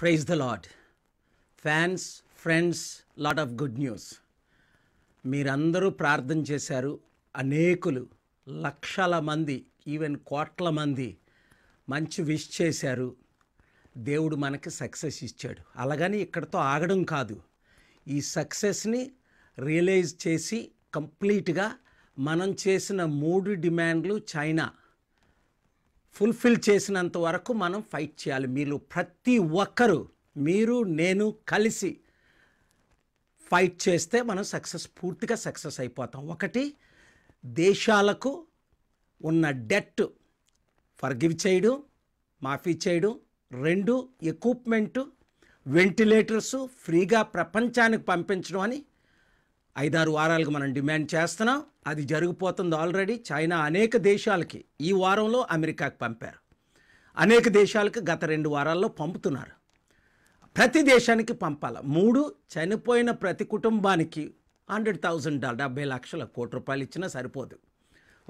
Praise the lord fans friends lot of good news మీరందరూ ప్రార్థన చేశారు అనేకులు లక్షల మంది ఈవెన్ కోట్ల మంది మంచి విష్ చేశారు దేవుడు మనకి సక్సెస్ ఇచ్చాడు అలాగని ఇక్కడతో ఆగడం కాదు ఈ సక్సెస్ని రియలైజ్ చేసి కంప్లీట్గా మనం చేసిన మూడు డిమాండ్లు చైనా ఫుల్ఫిల్ చేసినంత వరకు మనం ఫైట్ చేయాలి మీరు ప్రతి ఒక్కరూ మీరు నేను కలిసి ఫైట్ చేస్తే మనం సక్సెస్ పూర్తిగా సక్సెస్ అయిపోతాం ఒకటి దేశాలకు ఉన్న డెట్ ఫర్గివ్ చేయడం మాఫీ చేయడం రెండు ఎక్విప్మెంటు వెంటిలేటర్స్ ఫ్రీగా ప్రపంచానికి పంపించడం అని ఐదారు వారాలకు మనం డిమాండ్ చేస్తున్నాం అది జరిగిపోతుంది ఆల్రెడీ చైనా అనేక దేశాలకి ఈ వారంలో అమెరికాకి పంపారు అనేక దేశాలకు గత రెండు వారాల్లో పంపుతున్నారు ప్రతి దేశానికి పంపాల మూడు చనిపోయిన ప్రతి కుటుంబానికి హండ్రెడ్ థౌజండ్ డాలర్ డెబ్బై లక్షల కోటి రూపాయలు ఇచ్చినా సరిపోదు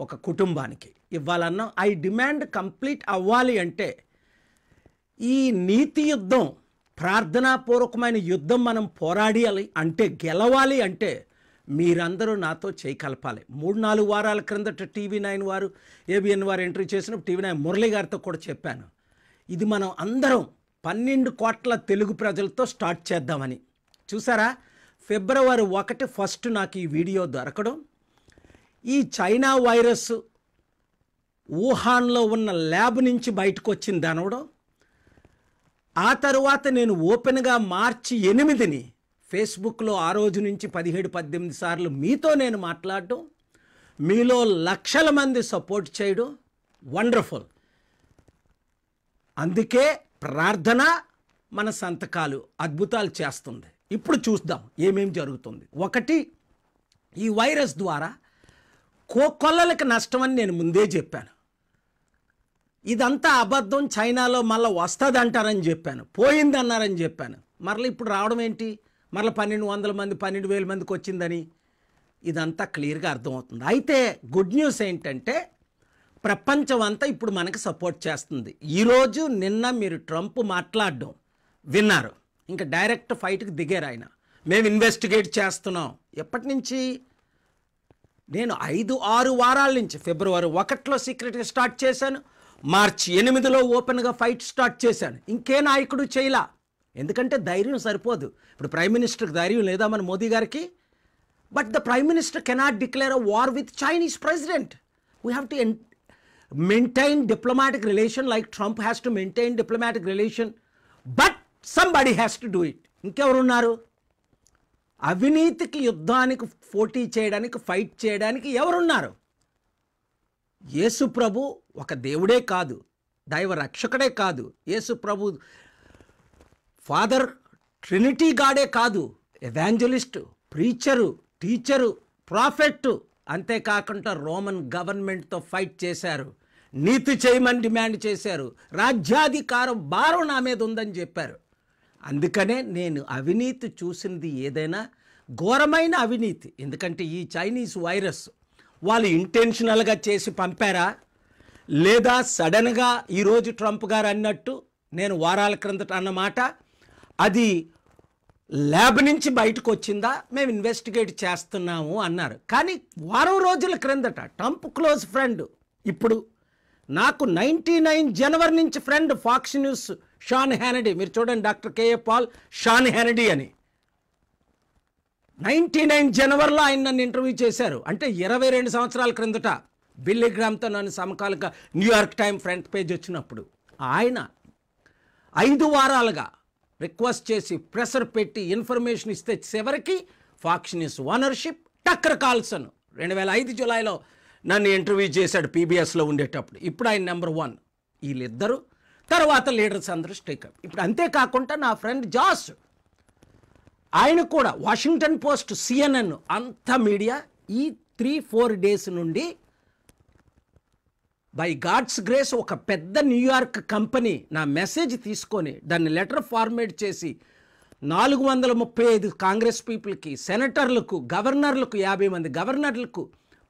ఒక కుటుంబానికి ఇవ్వాలన్నా ఐ డిమాండ్ కంప్లీట్ అవ్వాలి అంటే ఈ నీతి యుద్ధం ప్రార్థనాపూర్వకమైన యుద్ధం మనం పోరాడాలి అంటే గెలవాలి అంటే మీరందరూ నాతో చేయి కలపాలి మూడు నాలుగు వారాల క్రిందట టీవీ నైన్ వారు ఏబిఎన్ వారు ఎంట్రీ చేసినప్పుడు టీవీ నైన్ మురళి గారితో కూడా చెప్పాను ఇది మనం అందరం పన్నెండు కోట్ల తెలుగు ప్రజలతో స్టార్ట్ చేద్దామని చూసారా ఫిబ్రవరి ఒకటి ఫస్ట్ నాకు ఈ వీడియో దొరకడం ఈ చైనా వైరస్ వుహాన్లో ఉన్న ల్యాబ్ నుంచి బయటకు వచ్చింది అనవడం ఆ తరువాత నేను ఓపెన్గా మార్చి ఎనిమిదిని ఫేస్బుక్లో ఆ రోజు నుంచి పదిహేడు పద్దెనిమిది సార్లు మీతో నేను మాట్లాడటం మీలో లక్షల మంది సపోర్ట్ చేయడం వండర్ఫుల్ అందుకే ప్రార్థన మన సంతకాలు అద్భుతాలు చేస్తుంది ఇప్పుడు చూద్దాం ఏమేమి జరుగుతుంది ఒకటి ఈ వైరస్ ద్వారా కోకొల్లలకు నష్టమని నేను ముందే చెప్పాను ఇదంతా అబద్ధం చైనాలో మళ్ళీ వస్తుందంటారని చెప్పాను పోయిందన్నారని చెప్పాను మరలా ఇప్పుడు రావడం ఏంటి మరలా పన్నెండు వందల మంది పన్నెండు వేల మందికి వచ్చిందని ఇదంతా క్లియర్గా అర్థమవుతుంది అయితే గుడ్ న్యూస్ ఏంటంటే ప్రపంచం అంతా ఇప్పుడు మనకు సపోర్ట్ చేస్తుంది ఈరోజు నిన్న మీరు ట్రంప్ మాట్లాడడం విన్నారు ఇంకా డైరెక్ట్ ఫైట్కి దిగారు ఆయన మేము ఇన్వెస్టిగేట్ చేస్తున్నాం ఎప్పటి నుంచి నేను ఐదు ఆరు వారాల నుంచి ఫిబ్రవరి ఒకటిలో సీక్రెట్గా స్టార్ట్ చేశాను మార్చి ఎనిమిదిలో ఓపెన్గా ఫైట్ స్టార్ట్ చేశాను ఇంకే నాయకుడు చేయలా ఎందుకంటే ధైర్యం సరిపోదు ఇప్పుడు ప్రైమ్ మినిస్టర్కి ధైర్యం లేదా మన మోదీ గారికి but the prime minister cannot declare a war with Chinese president we have to maintain diplomatic relation like Trump has to maintain diplomatic relation but somebody has to do it ఇంకెవరున్నారు అవినీతికి యుద్ధానికి పోటీ చేయడానికి fight చేయడానికి ఎవరున్నారు యేసు ప్రభు ఒక దేవుడే కాదు దైవ రక్షకుడే కాదు యేసుప్రభు ఫాదర్ ట్రినిటీ గాడే కాదు ఎవాంజలిస్టు ప్రీచరు టీచరు ప్రాఫెట్ అంతేకాకుండా రోమన్ గవర్నమెంట్తో ఫైట్ చేశారు నీతి చేయమని డిమాండ్ చేశారు రాజ్యాధికారం భారం నా మీద ఉందని చెప్పారు అందుకనే నేను అవినీతి చూసినది ఏదైనా ఘోరమైన అవినీతి ఎందుకంటే ఈ చైనీస్ వైరస్ వాళ్ళు ఇంటెన్షనల్గా చేసి పంపారా లేదా సడన్గా ఈరోజు ట్రంప్ గారు అన్నట్టు నేను వారాల క్రిందట అన్నమాట అది ల్యాబ్ నుంచి బయటకు వచ్చిందా మేము ఇన్వెస్టిగేట్ చేస్తున్నాము అన్నారు కానీ వారం రోజుల క్రిందట ట్రంప్ క్లోజ్ ఫ్రెండ్ ఇప్పుడు నాకు నైంటీ నైన్ జనవరి నుంచి friend Fox News Sean Hannity మీరు చూడండి doctor KA Paul Sean Hannity అని నైంటీ నైన్ జనవరిలో ఆయన నన్ను ఇంటర్వ్యూ చేశారు అంటే ఇరవై రెండు సంవత్సరాల క్రిందట బిల్లీగ్రామ్తో నన్ను సమకాలిక న్యూయార్క్ టైమ్ ఫ్రంట్ పేజ్ వచ్చినప్పుడు ఆయన ఐదు వారాలుగా రిక్వెస్ట్ చేసి ప్రెషర్ పెట్టి ఇన్ఫర్మేషన్ ఇస్తే చివరికి Fox News ownership Tucker Carlson రెండు వేల ఐదు జులైలో నన్ను ఇంటర్వ్యూ చేశాడు పీబీఎస్లో ఉండేటప్పుడు ఇప్పుడు ఆయన నెంబర్ వన్ వీళ్ళిద్దరు తర్వాత లీడర్స్ అందరూ స్టేకప్ ఇప్పుడు అంతేకాకుండా నా ఫ్రెండ్ జాస్ ఆయన కూడా వాషింగ్టన్ పోస్ట్ సిఎన్ఎన్ అంత మీడియా ఈ త్రీ ఫోర్ డేస్ నుండి బై గాడ్స్ గ్రేస్ ఒక పెద్ద న్యూయార్క్ కంపెనీ నా మెసేజ్ తీసుకొని దాన్ని లెటర్ ఫార్మేట్ చేసి నాలుగు వందల ముప్పై ఐదు కాంగ్రెస్ పీపుల్కి సెనటర్లకు గవర్నర్లకు యాభై మంది గవర్నర్లకు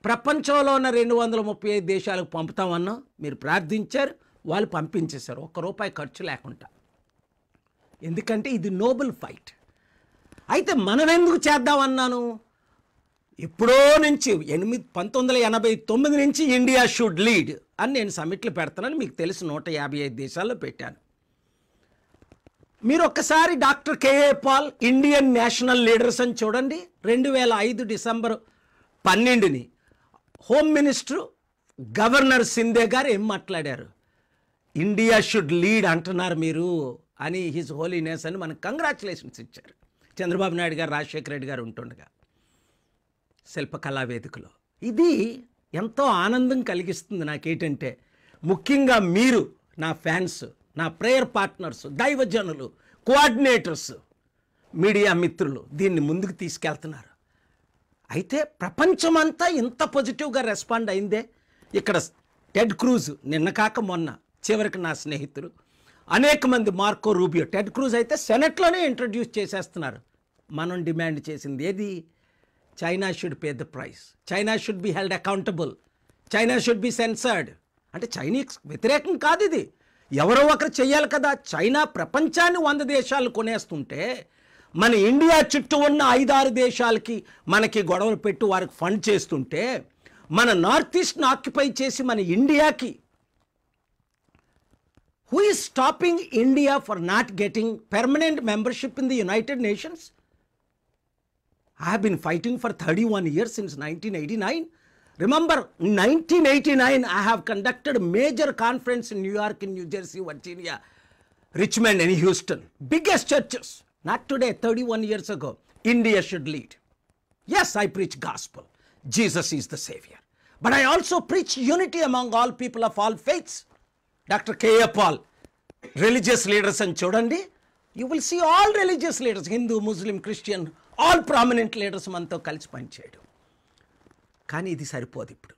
ప్రపంచంలో ఉన్న రెండు వందల ముప్పై ఐదు దేశాలకు పంపుతామన్నా మీరు ప్రార్థించారు వాళ్ళు పంపించేశారు ఒక్క రూపాయి ఖర్చు లేకుండా ఎందుకంటే ఇది నోబుల్ ఫైట్ అయితే మనం ఎందుకు చేద్దామన్నాను ఎప్పుడో నుంచి ఎనిమిది పంతొమ్మిది వందల ఎనభై తొమ్మిది నుంచి ఇండియా షుడ్ లీడ్ అని నేను సమిట్లు పెడతానని మీకు తెలుసు నూట యాభై ఐదు దేశాల్లో పెట్టాను మీరు ఒక్కసారి doctor KA Paul Indian national leaders అని చూడండి రెండు వేల ఐదు డిసెంబర్ పన్నెండుని హోమ్ మినిస్టరు గవర్నర్ సింధే గారు ఏం మాట్లాడారు ఇండియా షుడ్ లీడ్ అంటున్నారు మీరు అని హిజ్ హోలీనెస్ అని మనకు కంగ్రాచులేషన్స్ ఇచ్చారు చంద్రబాబు నాయుడు గారు రాజశేఖర రెడ్డి గారు ఉంటుండగా శిల్పకళా వేదికలో ఇది ఎంతో ఆనందం కలిగిస్తుంది నాకేంటంటే ముఖ్యంగా మీరు నా ఫ్యాన్స్ నా ప్రేయర్ పార్ట్నర్స్ దైవజనులు కోఆర్డినేటర్స్ మీడియా మిత్రులు దీన్ని ముందుకు తీసుకెళ్తున్నారు అయితే ప్రపంచమంతా ఇంత పాజిటివ్గా రెస్పాండ్ అయిందే ఇక్కడ టెడ్ క్రూజ్ నిన్న కాక మొన్న చివరికి నా స్నేహితులు అనేక మంది మార్కో రూబియో టెడ్ క్రూజ్ అయితే సెనెట్లోనే ఇంట్రడ్యూస్ చేసేస్తున్నారు మనం డిమాండ్ చేసింది ఏది China should pay the price China should be held accountable China should be censored అంటే చైనీస్ వ్యతిరేకం కాదు ఇది ఎవరో ఒకరు చేయాలి కదా చైనా ప్రపంచాన్ని వంద దేశాలు కొనేస్తుంటే మన ఇండియా చుట్టూ ఉన్న ఐదారు దేశాలకి మనకి గొడవలు పెట్టి వారికి ఫండ్ చేస్తుంటే మన నార్త్ ఈస్ట్ని ఆక్యుపై చేసి మన ఇండియాకి who is stopping India for not getting permanent membership in the United Nations I have been fighting for 31 years since 1989. Remember, 1989, I have conducted major conference in New York, in New Jersey, Virginia, Richmond and Houston. Biggest churches, not today, 31 years ago. India should lead. Yes, I preach gospel. Jesus is the savior. But I also preach unity among all people of all faiths. Dr. K. A. Paul, religious leaders and chodandi, you will see all religious leaders, Hindu, Muslim, Christian, all prominent leaders మనతో కలిసి పనిచేయడం కానీ ఇది సరిపోదు ఇప్పుడు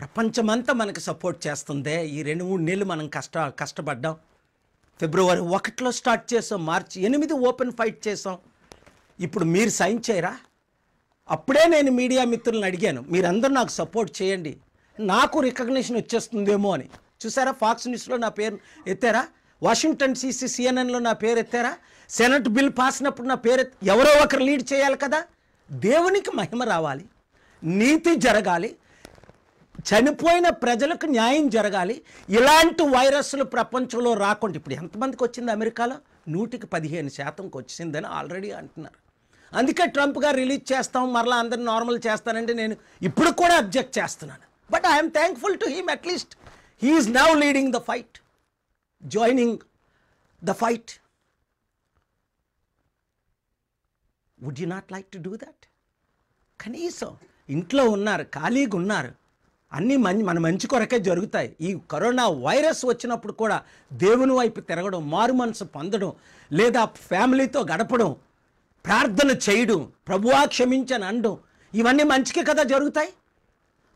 ప్రపంచమంతా మనకు support చేస్తుందే ఈ రెండు మూడు నెలలు మనం కష్ట కష్టపడ్డాం ఫిబ్రవరి ఒకటిలో స్టార్ట్ చేసాం మార్చి ఎనిమిది ఓపెన్ ఫైట్ చేసాం ఇప్పుడు మీరు సైన్ చేయరా అప్పుడే నేను మీడియా మిత్రులను అడిగాను మీరందరూ నాకు సపోర్ట్ చేయండి నాకు రికగ్నిషన్ వచ్చేస్తుందేమో అని చూసారా ఫాక్స్ న్యూస్లో నా పేరు ఎత్తారా వాషింగ్టన్ సీసీ సిఎన్ఎన్లో నా పేరు ఎత్తారా సెనట్ బిల్ పాసినప్పుడు నా పేరు ఎవరో ఒకరు లీడ్ చేయాలి కదా దేవునికి మహిమ రావాలి నీతి జరగాలి చనిపోయిన ప్రజలకు న్యాయం జరగాలి ఇలాంటి వైరస్లు ప్రపంచంలో రాకుండా ఇప్పుడు ఎంతమందికి వచ్చింది అమెరికాలో నూటికి పదిహేను శాతంకి వచ్చిందని ఆల్రెడీ అంటున్నారు అందుకే ట్రంప్ గారు రిలీజ్ చేస్తాం మరలా అందరిని నార్మల్ చేస్తానంటే నేను ఇప్పుడు కూడా అబ్జెక్ట్ చేస్తున్నాను but I'm thankful to him at least he's now leading the fight joining the fight would you not like to do that కనీసం ఇంట్లో ఉన్నారు ఖాళీగా ఉన్నారు అన్నీ మంచి మన మంచి కొరకే జరుగుతాయి ఈ కరోనా వైరస్ వచ్చినప్పుడు కూడా దేవుని వైపు తిరగడం మారు మనసు పొందడం లేదా ఫ్యామిలీతో గడపడం ప్రార్థన చేయడం ప్రభువా క్షమించని అనడం ఇవన్నీ మంచికే కదా జరుగుతాయి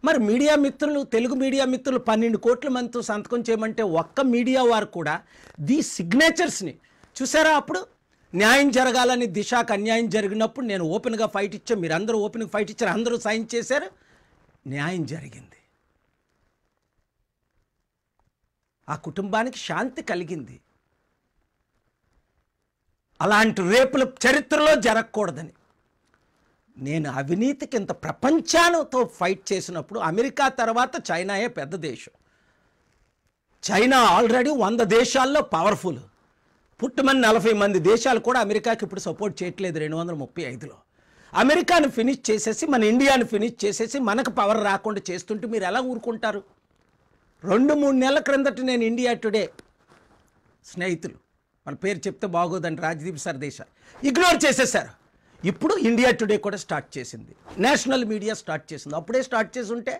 మరి మీడియా మిత్రులు తెలుగు మీడియా మిత్రులు పన్నెండు కోట్ల మందితో సంతకం చేయమంటే ఒక్క మీడియా వారు కూడా దీ సిగ్నేచర్స్ని చూసారా అప్పుడు న్యాయం జరగాలని దిశకు అన్యాయం జరిగినప్పుడు నేను ఓపెన్గా ఫైట్ ఇచ్చా అందరూ ఓపెన్గా ఫైట్ ఇచ్చారు అందరూ సైన్ చేశారు న్యాయం జరిగింది ఆ కుటుంబానికి శాంతి కలిగింది అలాంటి రేపుల చరిత్రలో జరగకూడదని నేను అవినీతికి ఇంత ప్రపంచాలతో ఫైట్ చేసినప్పుడు అమెరికా తర్వాత చైనాయే పెద్ద దేశం చైనా ఆల్రెడీ వంద దేశాల్లో పవర్ఫుల్ పుట్టుమని నలభై మంది దేశాలు కూడా అమెరికాకి ఇప్పుడు సపోర్ట్ చేయట్లేదు రెండు వందల ముప్పై ఐదులో అమెరికాను ఫినిష్ చేసేసి మన ఇండియాను ఫినిష్ చేసేసి మనకు పవర్ రాకుండా చేస్తుంటే మీరు ఎలా ఊరుకుంటారు రెండు మూడు నెలల క్రిందట నేను ఇండియా టుడే స్నేహితులు వాళ్ళ పేరు చెప్తే బాగోదని రాజదీప్ సర్దేశ ఇగ్నోర్ చేసేసారు ఇప్పుడు ఇండియా టుడే కూడా స్టార్ట్ చేసింది నేషనల్ మీడియా స్టార్ట్ చేసింది అప్పుడే స్టార్ట్ చేసి ఉంటే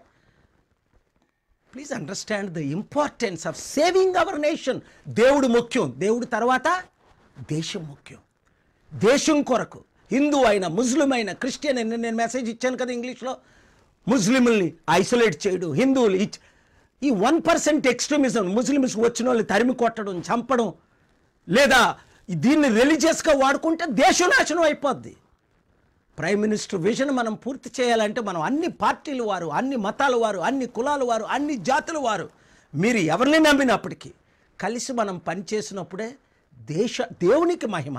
please understand the importance of saving our nation దేవుడు ముఖ్యం దేవుడు తర్వాత దేశం ముఖ్యం దేశం కొరకు హిందూ అయిన ముస్లిం అయిన క్రిస్టియన్ అయిన నేను మెసేజ్ ఇచ్చాను కదా ఇంగ్లీష్లో ముస్లింల్ని ఐసోలేట్ చేయడం హిందువులు ఇచ్ ఈ వన్ పర్సెంట్ ఎక్స్ట్రీమిజం ముస్లిమ్స్ వచ్చిన వాళ్ళు తరిమి కొట్టడం చంపడం లేదా దీన్ని రిలీజియస్గా వాడుకుంటే దేశం నాశనం అయిపోద్ది ప్రైమ్ మినిస్టర్ విజన్ మనం పూర్తి చేయాలంటే మనం అన్ని పార్టీలు వారు అన్ని మతాలు వారు అన్ని కులాల వారు అన్ని జాతుల వారు మీరు ఎవరిని నమ్మినప్పటికీ కలిసి మనం పనిచేసినప్పుడే దేశ దేవునికి మహిమ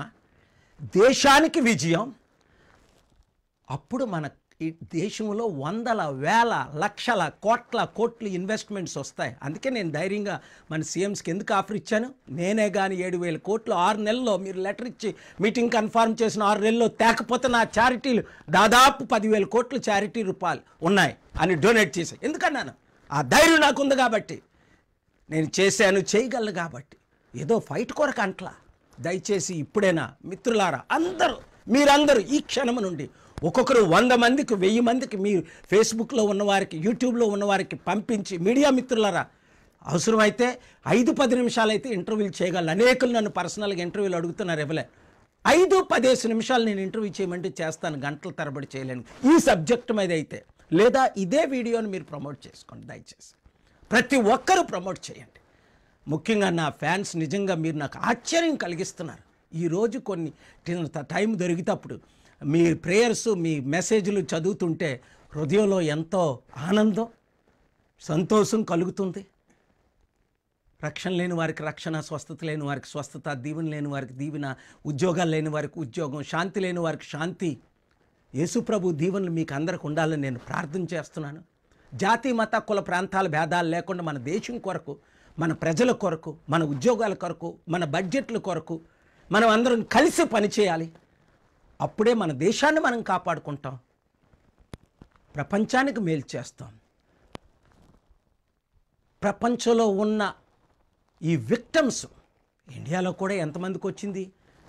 దేశానికి విజయం అప్పుడు మన ఈ దేశంలో వందల వేల లక్షల కోట్ల కోట్లు ఇన్వెస్ట్మెంట్స్ వస్తాయి అందుకే నేను ధైర్యంగా మన సీఎంస్కి ఎందుకు ఆఫర్ ఇచ్చాను నేనే కానీ ఏడు వేల కోట్లు ఆరు నెలల్లో మీరు లెటర్ ఇచ్చి మీటింగ్ కన్ఫర్మ్ చేసిన ఆరు నెలల్లో తేకపోతే నా చారిటీలు దాదాపు పదివేల కోట్లు చారిటీ రూపాయలు ఉన్నాయి అని డొనేట్ చేశాను ఎందుకన్నాను ఆ ధైర్యం నాకుంది కాబట్టి నేను చేశాను చేయగలను కాబట్టి ఏదో ఫైట్ కొరకు అంట్లా దయచేసి ఇప్పుడైనా మిత్రులారా అందరూ మీరందరూ ఈ క్షణం నుండి ఒక్కొక్కరు వంద మందికి వెయ్యి మందికి మీరు ఫేస్బుక్లో ఉన్నవారికి యూట్యూబ్లో ఉన్నవారికి పంపించి మీడియా మిత్రులరా అవసరమైతే ఐదు పది నిమిషాలైతే ఇంటర్వ్యూలు చేయగలను అనేకులు నన్ను పర్సనల్గా ఇంటర్వ్యూలు అడుగుతున్నారు ఇవ్వలే ఐదు పదేసి నిమిషాలు నేను ఇంటర్వ్యూ చేయమంటే చేస్తాను గంటల తరబడి చేయలేను ఈ సబ్జెక్ట్ మీద అయితే లేదా ఇదే వీడియోని మీరు ప్రమోట్ చేసుకోండి దయచేసి ప్రతి ఒక్కరూ ప్రమోట్ చేయండి ముఖ్యంగా నా ఫ్యాన్స్ నిజంగా మీరు నాకు ఆశ్చర్యం కలిగిస్తున్నారు ఈరోజు కొన్ని టైం అప్పుడు మీ ప్రేయర్స్ మీ మెసేజ్లు చదువుతుంటే హృదయంలో ఎంతో ఆనందం సంతోషం కలుగుతుంది రక్షణ లేని వారికి రక్షణ స్వస్థత లేని వారికి స్వస్థత దీవెన లేని వారికి దీవెన ఉద్యోగాలు లేని వారికి ఉద్యోగం శాంతి లేని వారికి శాంతి యేసుప్రభు దీవెనలు మీకు అందరికి ఉండాలని నేను ప్రార్థన చేస్తున్నాను జాతి మత కుల ప్రాంతాల భేదాలు లేకుండా మన దేశం కొరకు మన ప్రజల కొరకు మన ఉద్యోగాల కొరకు మన బడ్జెట్ల కొరకు మనం అందరం కలిసి పనిచేయాలి అప్పుడే మన దేశాన్ని మనం కాపాడుకుంటాం ప్రపంచానికి మేలు చేస్తాం ప్రపంచంలో ఉన్న ఈ విక్టమ్స్ ఇండియాలో కూడా ఎంతమందికి వచ్చింది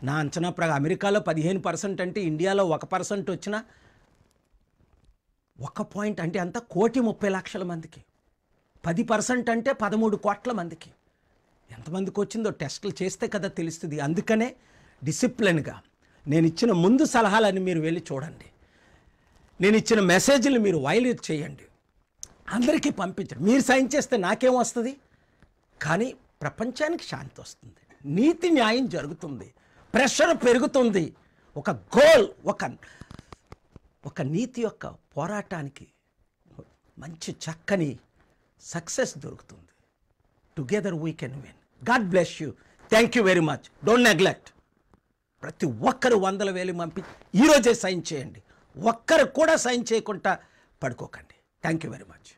నా అంచనా ప్రకారం అమెరికాలో పదిహేను పర్సెంట్ అంటే ఇండియాలో ఒక పర్సెంట్ వచ్చిన ఒక పాయింట్ అంటే అంత కోటి ముప్పై లక్షల మందికి పది పర్సెంట్ అంటే పదమూడు కోట్ల మందికి ఎంతమందికి వచ్చిందో టెస్టులు చేస్తే కదా తెలుస్తుంది అందుకనే డిసిప్లిన్గా నేను ఇచ్చిన ముందు సలహాలని మీరు వెళ్ళి చూడండి నేను ఇచ్చిన మెసేజ్లు మీరు వైలేట్ చేయండి అందరికీ పంపించండి మీరు సైన్ చేస్తే నాకేం వస్తుంది కానీ ప్రపంచానికి శాంతి వస్తుంది నీతి న్యాయం జరుగుతుంది ప్రెషర్ పెరుగుతుంది ఒక గోల్ ఒక ఒక నీతి యొక్క పోరాటానికి మంచి చక్కని సక్సెస్ దొరుకుతుంది together we can win God bless you thank you very much don't neglect ప్రతి ఒక్కరు వందల వేలు పంపి ఈరోజే సైన్ చేయండి ఒక్కరు కూడా సైన్ చేయకుండా పడుకోకండి థ్యాంక్ యూ వెరీ మచ్